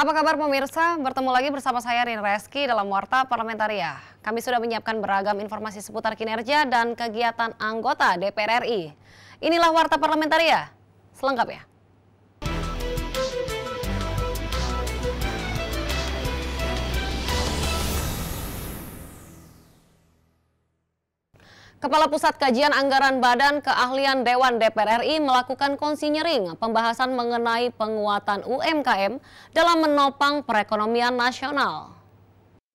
Apa kabar pemirsa? Bertemu lagi bersama saya Rin Reski dalam Warta Parlamentaria. Kami sudah menyiapkan beragam informasi seputar kinerja dan kegiatan anggota DPR RI. Inilah Warta Parlamentaria ya. Kepala Pusat Kajian Anggaran Badan Keahlian Dewan DPR RI melakukan konsinyering pembahasan mengenai penguatan UMKM dalam menopang perekonomian nasional.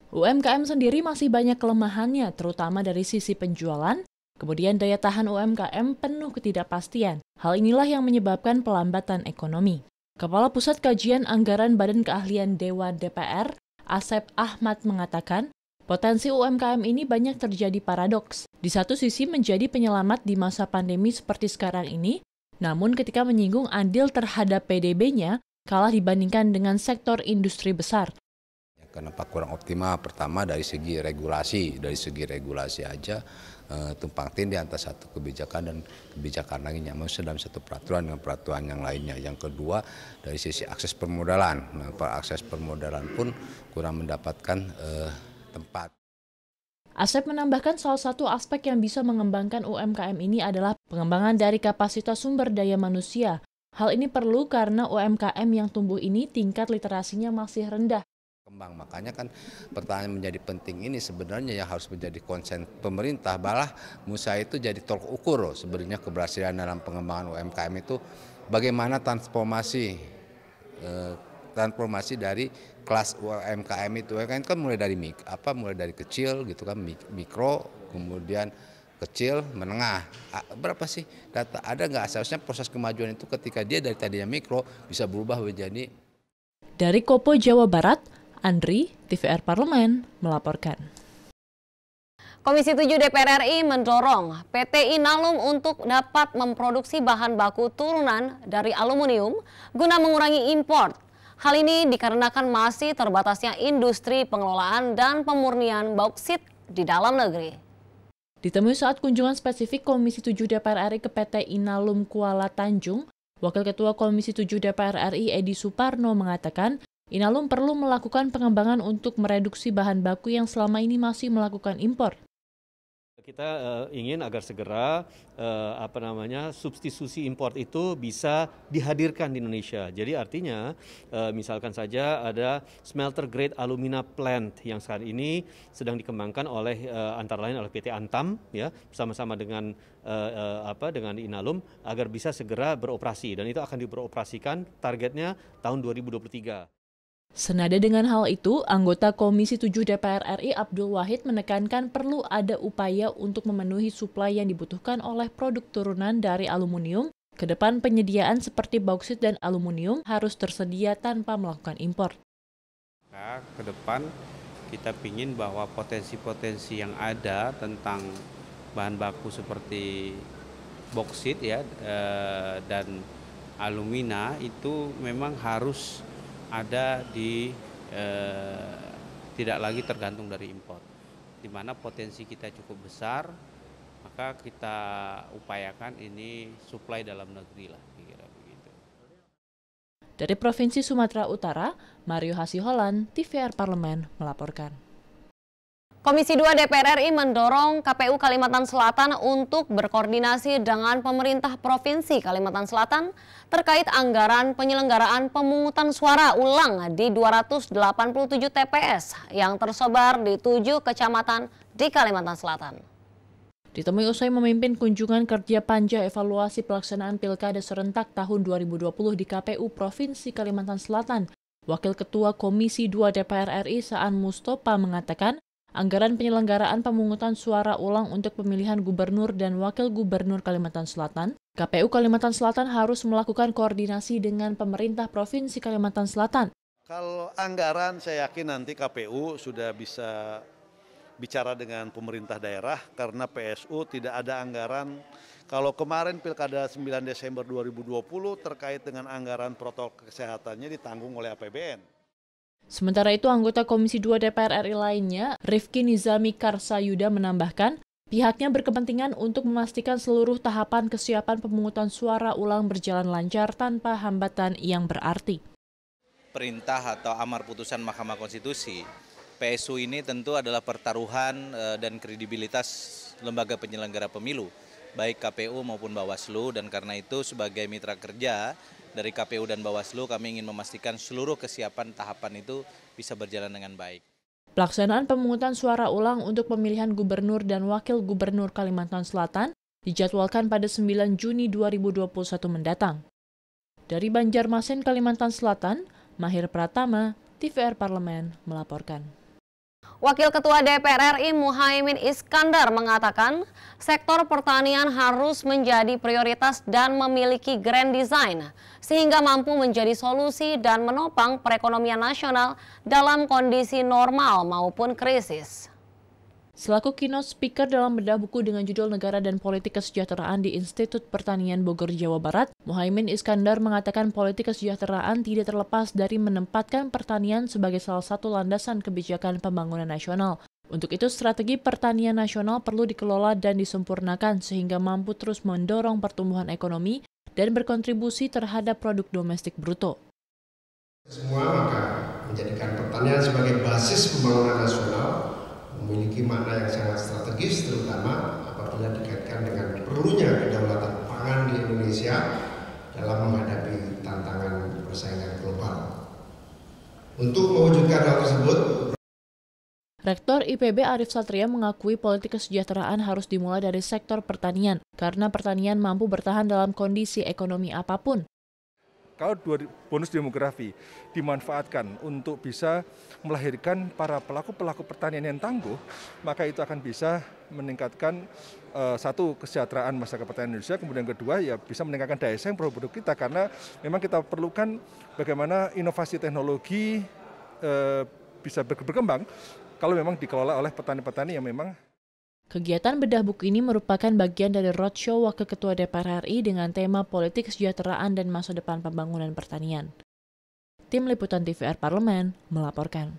UMKM sendiri masih banyak kelemahannya, terutama dari sisi penjualan, kemudian daya tahan UMKM penuh ketidakpastian. Hal inilah yang menyebabkan pelambatan ekonomi. Kepala Pusat Kajian Anggaran Badan Keahlian Dewan DPR, Asep Ahmad mengatakan, Potensi UMKM ini banyak terjadi paradoks. Di satu sisi menjadi penyelamat di masa pandemi seperti sekarang ini, namun ketika menyinggung andil terhadap PDB-nya, kalah dibandingkan dengan sektor industri besar. Ya, kenapa kurang optimal? Pertama dari segi regulasi, dari segi regulasi aja e, eh, tumpang tindih antara satu kebijakan dan kebijakan lainnya. Maksudnya dalam satu peraturan dengan peraturan yang lainnya. Yang kedua dari sisi akses permodalan. Nah, akses permodalan pun kurang mendapatkan e, setempat. Asep menambahkan salah satu aspek yang bisa mengembangkan UMKM ini adalah pengembangan dari kapasitas sumber daya manusia. Hal ini perlu karena UMKM yang tumbuh ini tingkat literasinya masih rendah kembang. Makanya kan pertanyaan menjadi penting ini sebenarnya yang harus menjadi konsen pemerintah. Malah Musa itu jadi tolok ukur loh sebenarnya keberhasilan dalam pengembangan UMKM itu bagaimana transformasi eh, transformasi dari kelas UMKM itu ya kan kan mulai dari mik apa mulai dari kecil gitu kan mik mikro kemudian kecil menengah berapa sih data ada nggak seharusnya proses kemajuan itu ketika dia dari tadinya mikro bisa berubah menjadi dari Kopo Jawa Barat Andri TVR Parlemen melaporkan. Komisi 7 DPR RI mendorong PT Inalum untuk dapat memproduksi bahan baku turunan dari aluminium guna mengurangi import Hal ini dikarenakan masih terbatasnya industri pengelolaan dan pemurnian bauksit di dalam negeri. Ditemui saat kunjungan spesifik Komisi 7 DPR RI ke PT Inalum Kuala Tanjung, Wakil Ketua Komisi 7 DPR RI Edi Suparno mengatakan, Inalum perlu melakukan pengembangan untuk mereduksi bahan baku yang selama ini masih melakukan impor. Kita uh, ingin agar segera uh, apa namanya substitusi impor itu bisa dihadirkan di Indonesia. Jadi artinya uh, misalkan saja ada smelter grade alumina plant yang saat ini sedang dikembangkan oleh uh, antara lain oleh PT Antam ya bersama-sama dengan uh, uh, apa dengan Inalum agar bisa segera beroperasi dan itu akan diperoperasikan targetnya tahun 2023. Senada dengan hal itu, anggota Komisi 7 DPR RI Abdul Wahid menekankan perlu ada upaya untuk memenuhi suplai yang dibutuhkan oleh produk turunan dari aluminium. Kedepan penyediaan seperti bauksit dan aluminium harus tersedia tanpa melakukan impor. Nah, ke depan kita ingin bahwa potensi-potensi yang ada tentang bahan baku seperti bauksit ya eh, dan alumina itu memang harus ada di eh, tidak lagi tergantung dari impor. Di mana potensi kita cukup besar, maka kita upayakan ini supply dalam negeri lah. Kira begitu. Dari Provinsi Sumatera Utara, Mario Hasiholan, TVR Parlemen melaporkan. Komisi 2 DPR RI mendorong KPU Kalimantan Selatan untuk berkoordinasi dengan pemerintah Provinsi Kalimantan Selatan terkait anggaran penyelenggaraan pemungutan suara ulang di 287 TPS yang tersebar di 7 kecamatan di Kalimantan Selatan. Ditemui usai memimpin kunjungan kerja panja evaluasi pelaksanaan Pilkada serentak tahun 2020 di KPU Provinsi Kalimantan Selatan, Wakil Ketua Komisi 2 DPR RI Saan Mustopa mengatakan Anggaran penyelenggaraan pemungutan suara ulang untuk pemilihan gubernur dan wakil gubernur Kalimantan Selatan, KPU Kalimantan Selatan harus melakukan koordinasi dengan pemerintah Provinsi Kalimantan Selatan. Kalau anggaran saya yakin nanti KPU sudah bisa bicara dengan pemerintah daerah karena PSU tidak ada anggaran. Kalau kemarin pilkada 9 Desember 2020 terkait dengan anggaran protokol kesehatannya ditanggung oleh APBN. Sementara itu, anggota Komisi 2 DPR RI lainnya, Rifki Nizami Karsayuda menambahkan, Pihaknya berkepentingan untuk memastikan seluruh tahapan kesiapan pemungutan suara ulang berjalan lancar tanpa hambatan yang berarti. Perintah atau amar putusan Mahkamah Konstitusi, PSU ini tentu adalah pertaruhan eh, dan kredibilitas lembaga penyelenggara pemilu, baik KPU maupun Bawaslu, dan karena itu sebagai mitra kerja dari KPU dan Bawaslu kami ingin memastikan seluruh kesiapan tahapan itu bisa berjalan dengan baik. Pelaksanaan pemungutan suara ulang untuk pemilihan gubernur dan wakil gubernur Kalimantan Selatan dijadwalkan pada 9 Juni 2021 mendatang. Dari Banjarmasin, Kalimantan Selatan, Mahir Pratama, TVR Parlemen melaporkan. Wakil Ketua DPR RI Muhaimin Iskandar mengatakan, sektor pertanian harus menjadi prioritas dan memiliki grand design sehingga mampu menjadi solusi dan menopang perekonomian nasional dalam kondisi normal maupun krisis. Selaku keynote speaker dalam bedah buku dengan judul Negara dan Politik Kesejahteraan di Institut Pertanian Bogor, Jawa Barat, Muhaimin Iskandar mengatakan politik kesejahteraan tidak terlepas dari menempatkan pertanian sebagai salah satu landasan kebijakan pembangunan nasional. Untuk itu, strategi pertanian nasional perlu dikelola dan disempurnakan sehingga mampu terus mendorong pertumbuhan ekonomi dan berkontribusi terhadap produk domestik bruto. Semua maka menjadikan pertanian sebagai basis pembangunan nasional memiliki makna yang sangat strategis terutama apabila dikaitkan dengan perlunya kedaulatan pangan di Indonesia dalam menghadapi tantangan persaingan global. Untuk mewujudkan hal tersebut, Rektor IPB Arief Satria mengakui politik kesejahteraan harus dimulai dari sektor pertanian, karena pertanian mampu bertahan dalam kondisi ekonomi apapun kalau dua, bonus demografi dimanfaatkan untuk bisa melahirkan para pelaku-pelaku pertanian yang tangguh, maka itu akan bisa meningkatkan uh, satu kesejahteraan masyarakat pertanian Indonesia, kemudian kedua ya bisa meningkatkan daya saing produk-produk kita karena memang kita perlukan bagaimana inovasi teknologi uh, bisa berkembang kalau memang dikelola oleh petani-petani yang memang Kegiatan bedah buku ini merupakan bagian dari roadshow Wakil Ketua DPR RI dengan tema politik kesejahteraan dan masa depan pembangunan pertanian. Tim Liputan TVR Parlemen melaporkan.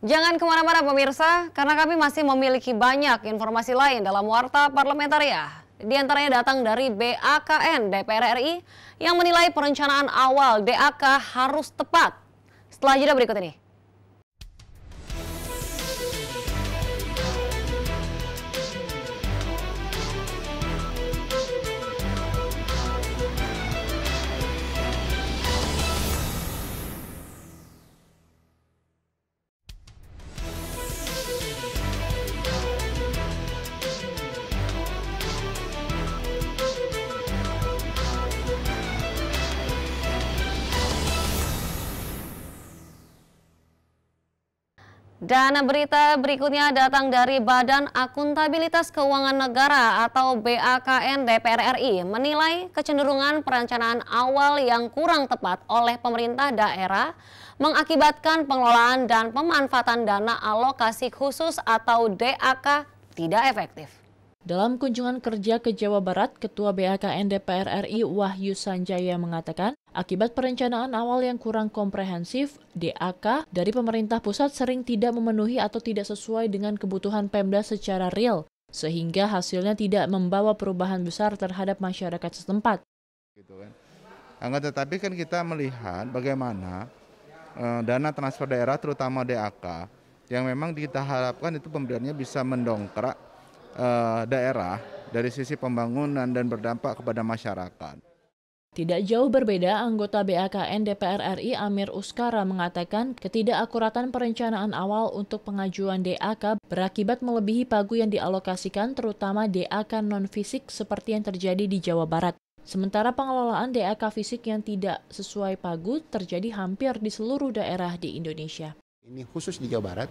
Jangan kemana-mana pemirsa, karena kami masih memiliki banyak informasi lain dalam Warta Parlementaria. Di antaranya datang dari BAKN DPR RI yang menilai perencanaan awal DAK harus tepat. Setelah jeda berikut ini. Dan berita berikutnya datang dari Badan Akuntabilitas Keuangan Negara atau BAKN DPR RI menilai kecenderungan perencanaan awal yang kurang tepat oleh pemerintah daerah mengakibatkan pengelolaan dan pemanfaatan dana alokasi khusus atau DAK tidak efektif. Dalam kunjungan kerja ke Jawa Barat, Ketua BAKN DPR RI Wahyu Sanjaya mengatakan, akibat perencanaan awal yang kurang komprehensif, DAK dari pemerintah pusat sering tidak memenuhi atau tidak sesuai dengan kebutuhan Pemda secara real, sehingga hasilnya tidak membawa perubahan besar terhadap masyarakat setempat. Gitu kan. Nah, tetapi kan kita melihat bagaimana eh, dana transfer daerah terutama DAK yang memang kita harapkan itu pemberiannya bisa mendongkrak uh, daerah dari sisi pembangunan dan berdampak kepada masyarakat. Tidak jauh berbeda, anggota BAKN DPR RI Amir Uskara mengatakan ketidakakuratan perencanaan awal untuk pengajuan DAK berakibat melebihi pagu yang dialokasikan terutama DAK non-fisik seperti yang terjadi di Jawa Barat. Sementara pengelolaan DAK fisik yang tidak sesuai pagu terjadi hampir di seluruh daerah di Indonesia. Ini khusus di Jawa Barat,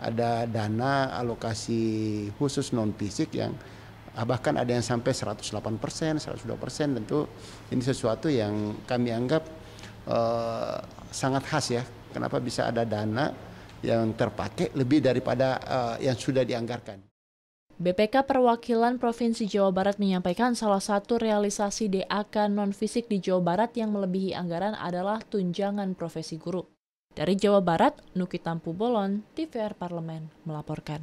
ada dana alokasi khusus non fisik yang ah, bahkan ada yang sampai 108 persen, 102 persen tentu ini sesuatu yang kami anggap uh, sangat khas ya. Kenapa bisa ada dana yang terpakai lebih daripada uh, yang sudah dianggarkan. BPK Perwakilan Provinsi Jawa Barat menyampaikan salah satu realisasi DAK non-fisik di Jawa Barat yang melebihi anggaran adalah tunjangan profesi guru. Dari Jawa Barat, Nuki Tampu di TVR Parlemen melaporkan.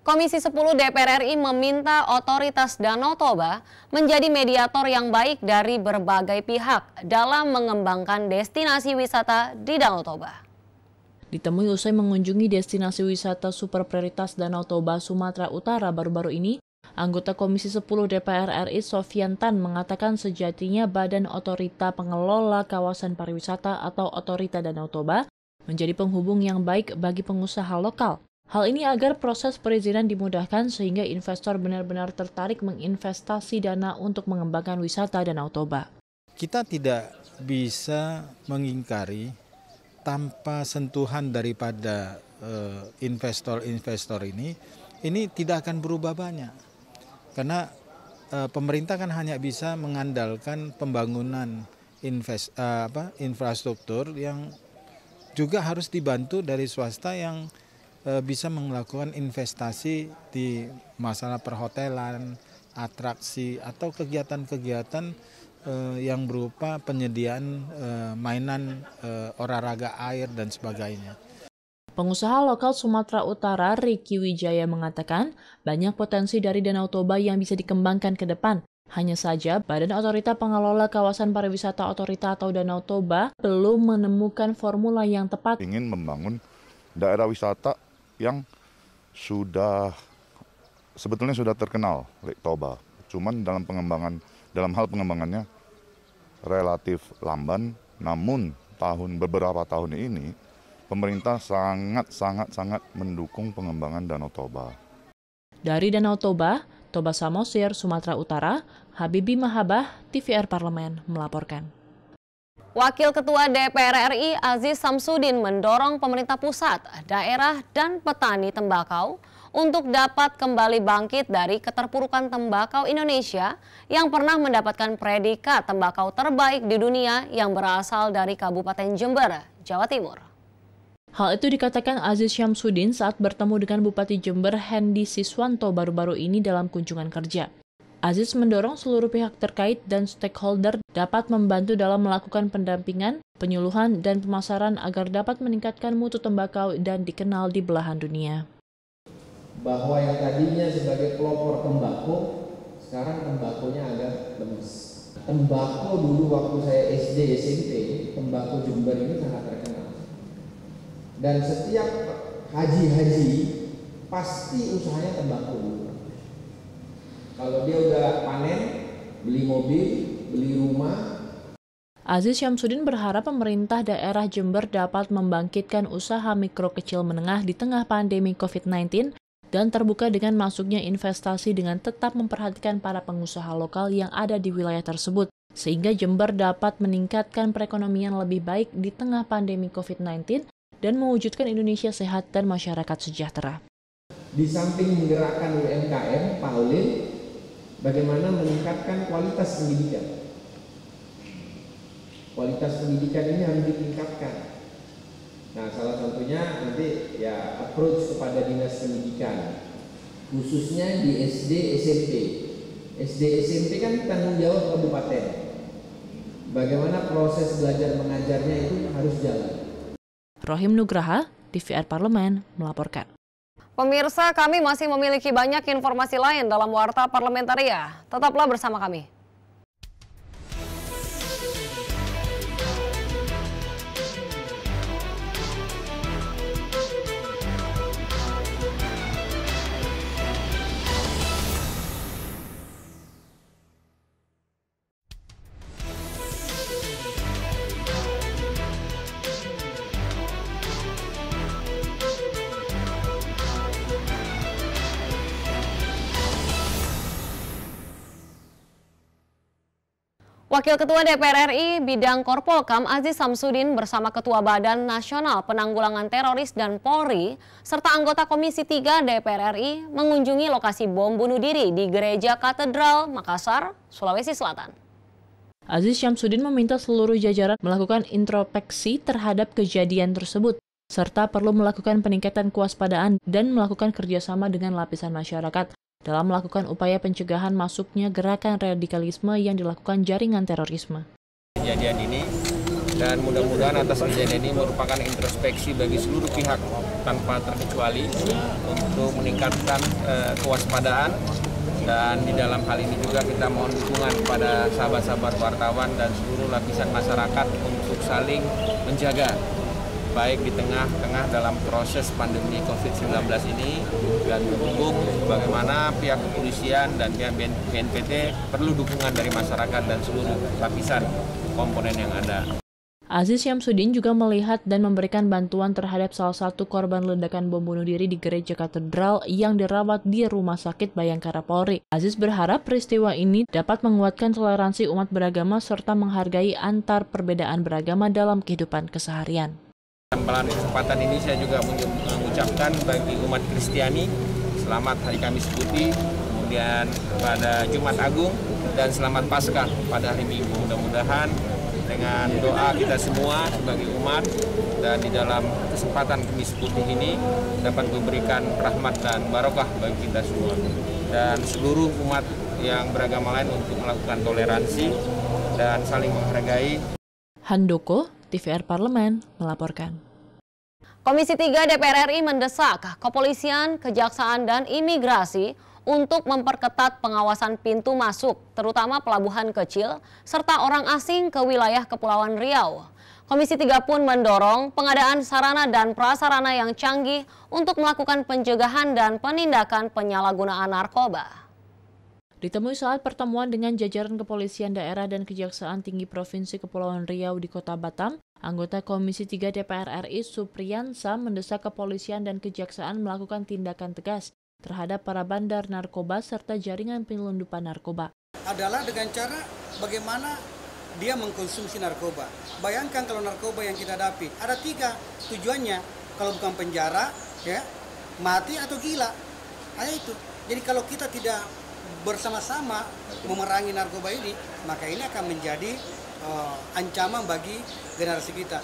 Komisi 10 DPR RI meminta otoritas Danau Toba menjadi mediator yang baik dari berbagai pihak dalam mengembangkan destinasi wisata di Danau Toba. Ditemui usai mengunjungi destinasi wisata super prioritas Danau Toba, Sumatera Utara baru-baru ini, Anggota Komisi 10 DPR RI Sofian Tan mengatakan sejatinya Badan Otorita Pengelola Kawasan Pariwisata atau Otorita Danau Toba menjadi penghubung yang baik bagi pengusaha lokal. Hal ini agar proses perizinan dimudahkan sehingga investor benar-benar tertarik menginvestasi dana untuk mengembangkan wisata Danau Toba. Kita tidak bisa mengingkari tanpa sentuhan daripada eh, investor-investor ini, ini tidak akan berubah banyak karena uh, pemerintah kan hanya bisa mengandalkan pembangunan invest uh, apa infrastruktur yang juga harus dibantu dari swasta yang uh, bisa melakukan investasi di masalah perhotelan, atraksi atau kegiatan-kegiatan uh, yang berupa penyediaan uh, mainan uh, olahraga air dan sebagainya. Pengusaha lokal Sumatera Utara Ricky Wijaya mengatakan, banyak potensi dari Danau Toba yang bisa dikembangkan ke depan. Hanya saja, Badan Otorita Pengelola Kawasan Pariwisata Otorita atau Danau Toba belum menemukan formula yang tepat. Ingin membangun daerah wisata yang sudah sebetulnya sudah terkenal Lake Toba. Cuman dalam pengembangan dalam hal pengembangannya relatif lamban, namun tahun beberapa tahun ini pemerintah sangat sangat sangat mendukung pengembangan Danau Toba. Dari Danau Toba, Toba Samosir, Sumatera Utara, Habibi Mahabah, TVR Parlemen melaporkan. Wakil Ketua DPR RI Aziz Samsudin mendorong pemerintah pusat, daerah, dan petani tembakau untuk dapat kembali bangkit dari keterpurukan tembakau Indonesia yang pernah mendapatkan predikat tembakau terbaik di dunia yang berasal dari Kabupaten Jember, Jawa Timur. Hal itu dikatakan Aziz Syamsuddin saat bertemu dengan Bupati Jember Hendi Siswanto baru-baru ini dalam kunjungan kerja. Aziz mendorong seluruh pihak terkait dan stakeholder dapat membantu dalam melakukan pendampingan, penyuluhan, dan pemasaran agar dapat meningkatkan mutu tembakau dan dikenal di belahan dunia. Bahwa yang tadinya sebagai pelopor tembakau, sekarang tembakonya agak lemes. Tembakau dulu waktu saya SD, SMP, tembakau Jember ini sangat terkenal dan setiap haji-haji pasti usahanya tembakau kalau dia udah panen beli mobil beli rumah Aziz Syamsuddin berharap pemerintah daerah Jember dapat membangkitkan usaha mikro kecil menengah di tengah pandemi COVID-19 dan terbuka dengan masuknya investasi dengan tetap memperhatikan para pengusaha lokal yang ada di wilayah tersebut, sehingga Jember dapat meningkatkan perekonomian lebih baik di tengah pandemi COVID-19 dan mewujudkan Indonesia sehat dan masyarakat sejahtera. Di samping menggerakkan UMKM, Pak bagaimana meningkatkan kualitas pendidikan? Kualitas pendidikan ini harus ditingkatkan. Nah, salah satunya nanti ya approach kepada dinas pendidikan, khususnya di SD SMP. SD SMP kan tanggung jawab kabupaten. Bagaimana proses belajar mengajarnya itu harus jalan. Rohim Nugraha, DVR Parlemen, melaporkan. Pemirsa, kami masih memiliki banyak informasi lain dalam Warta Parlementaria. Tetaplah bersama kami. Wakil Ketua DPR RI bidang Korpolkam Aziz Samsudin bersama Ketua Badan Nasional Penanggulangan Teroris dan Polri serta anggota Komisi 3 DPR RI mengunjungi lokasi bom bunuh diri di Gereja Katedral Makassar, Sulawesi Selatan. Aziz Syamsuddin meminta seluruh jajaran melakukan introspeksi terhadap kejadian tersebut serta perlu melakukan peningkatan kewaspadaan dan melakukan kerjasama dengan lapisan masyarakat dalam melakukan upaya pencegahan masuknya gerakan radikalisme yang dilakukan jaringan terorisme. Kejadian ini dan mudah-mudahan atas kejadian ini merupakan introspeksi bagi seluruh pihak tanpa terkecuali untuk meningkatkan eh, kewaspadaan dan di dalam hal ini juga kita mohon dukungan kepada sahabat-sahabat wartawan dan seluruh lapisan masyarakat untuk saling menjaga baik di tengah-tengah dalam proses pandemi COVID-19 ini dan mendukung bagaimana pihak kepolisian dan pihak BNPT perlu dukungan dari masyarakat dan seluruh lapisan komponen yang ada. Aziz Syamsuddin juga melihat dan memberikan bantuan terhadap salah satu korban ledakan bom bunuh diri di gereja katedral yang dirawat di Rumah Sakit Bayangkara Polri. Aziz berharap peristiwa ini dapat menguatkan toleransi umat beragama serta menghargai antar perbedaan beragama dalam kehidupan keseharian. Dalam kesempatan ini saya juga mengucapkan bagi umat Kristiani selamat hari Kamis Putih, kemudian pada Jumat Agung dan selamat Paskah pada hari Minggu. Mudah-mudahan dengan doa kita semua sebagai umat dan di dalam kesempatan Kamis Putih ini dapat memberikan rahmat dan barokah bagi kita semua dan seluruh umat yang beragama lain untuk melakukan toleransi dan saling menghargai. Handoko TVR Parlemen melaporkan. Komisi 3 DPR RI mendesak kepolisian, kejaksaan, dan imigrasi untuk memperketat pengawasan pintu masuk, terutama pelabuhan kecil, serta orang asing ke wilayah Kepulauan Riau. Komisi 3 pun mendorong pengadaan sarana dan prasarana yang canggih untuk melakukan pencegahan dan penindakan penyalahgunaan narkoba. Ditemui saat pertemuan dengan jajaran kepolisian daerah dan kejaksaan tinggi Provinsi Kepulauan Riau di Kota Batam, anggota Komisi 3 DPR RI Supriyansa mendesak kepolisian dan kejaksaan melakukan tindakan tegas terhadap para bandar narkoba serta jaringan penyelundupan narkoba. Adalah dengan cara bagaimana dia mengkonsumsi narkoba. Bayangkan kalau narkoba yang kita hadapi, ada tiga tujuannya. Kalau bukan penjara, ya mati atau gila. Hanya itu. Jadi kalau kita tidak bersama-sama memerangi narkoba ini, maka ini akan menjadi uh, ancaman bagi generasi kita.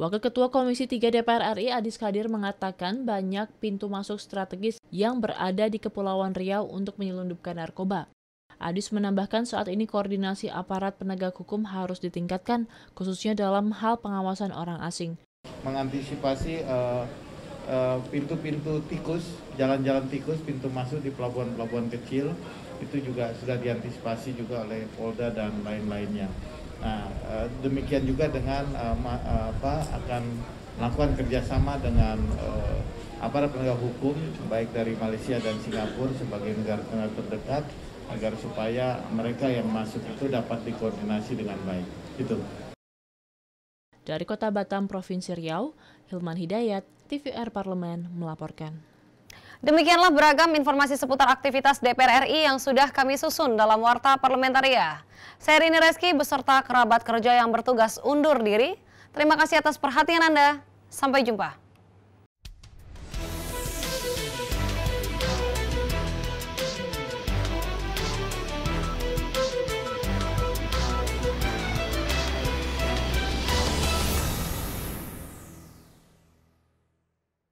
Wakil Ketua Komisi 3 DPR RI Adis Kadir mengatakan banyak pintu masuk strategis yang berada di Kepulauan Riau untuk menyelundupkan narkoba. Adis menambahkan saat ini koordinasi aparat penegak hukum harus ditingkatkan, khususnya dalam hal pengawasan orang asing. Mengantisipasi uh, Eh, pintu-pintu tikus, jalan-jalan tikus, pintu masuk di pelabuhan-pelabuhan kecil itu juga sudah diantisipasi juga oleh Polda dan lain-lainnya. Nah, eh, demikian juga dengan eh, apa akan melakukan kerjasama dengan uh, aparat penegak hukum baik dari Malaysia dan Singapura sebagai negara-negara terdekat agar supaya mereka yang masuk itu dapat dikoordinasi dengan baik. Itu. Dari Kota Batam, Provinsi Riau, Hilman Hidayat, TVR Parlemen melaporkan. Demikianlah beragam informasi seputar aktivitas DPR RI yang sudah kami susun dalam Warta Parlementaria. Saya Rini Reski beserta kerabat kerja yang bertugas undur diri. Terima kasih atas perhatian Anda. Sampai jumpa.